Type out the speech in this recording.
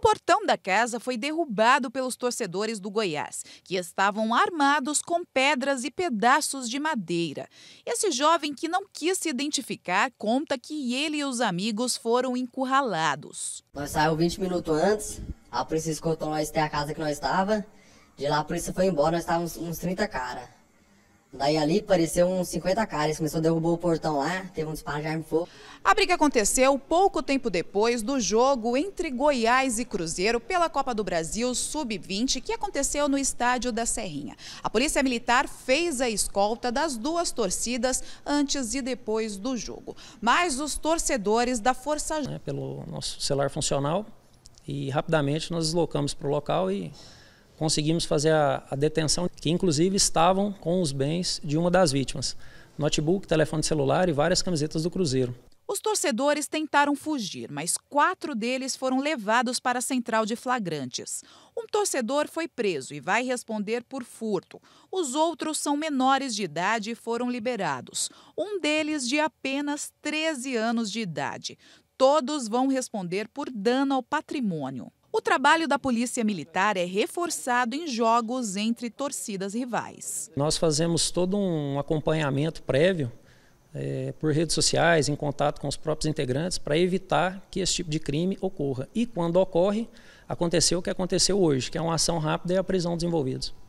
O portão da casa foi derrubado pelos torcedores do Goiás, que estavam armados com pedras e pedaços de madeira. Esse jovem que não quis se identificar conta que ele e os amigos foram encurralados. Nós saímos 20 minutos antes, a polícia escutou nós ter a casa que nós estava. De lá a polícia foi embora, nós estávamos uns 30 caras. Daí ali apareceu uns 50 caras, começou a derrubar o portão lá, teve um disparo de arma de fogo. A briga aconteceu pouco tempo depois do jogo entre Goiás e Cruzeiro pela Copa do Brasil Sub-20, que aconteceu no estádio da Serrinha. A Polícia Militar fez a escolta das duas torcidas antes e depois do jogo. Mas os torcedores da Força... É, pelo nosso celular funcional e rapidamente nós deslocamos para o local e conseguimos fazer a, a detenção, que inclusive estavam com os bens de uma das vítimas. Notebook, telefone celular e várias camisetas do Cruzeiro. Os torcedores tentaram fugir, mas quatro deles foram levados para a central de flagrantes. Um torcedor foi preso e vai responder por furto. Os outros são menores de idade e foram liberados. Um deles de apenas 13 anos de idade. Todos vão responder por dano ao patrimônio. O trabalho da Polícia Militar é reforçado em jogos entre torcidas rivais. Nós fazemos todo um acompanhamento prévio é, por redes sociais, em contato com os próprios integrantes, para evitar que esse tipo de crime ocorra. E quando ocorre, aconteceu o que aconteceu hoje, que é uma ação rápida e a prisão dos envolvidos.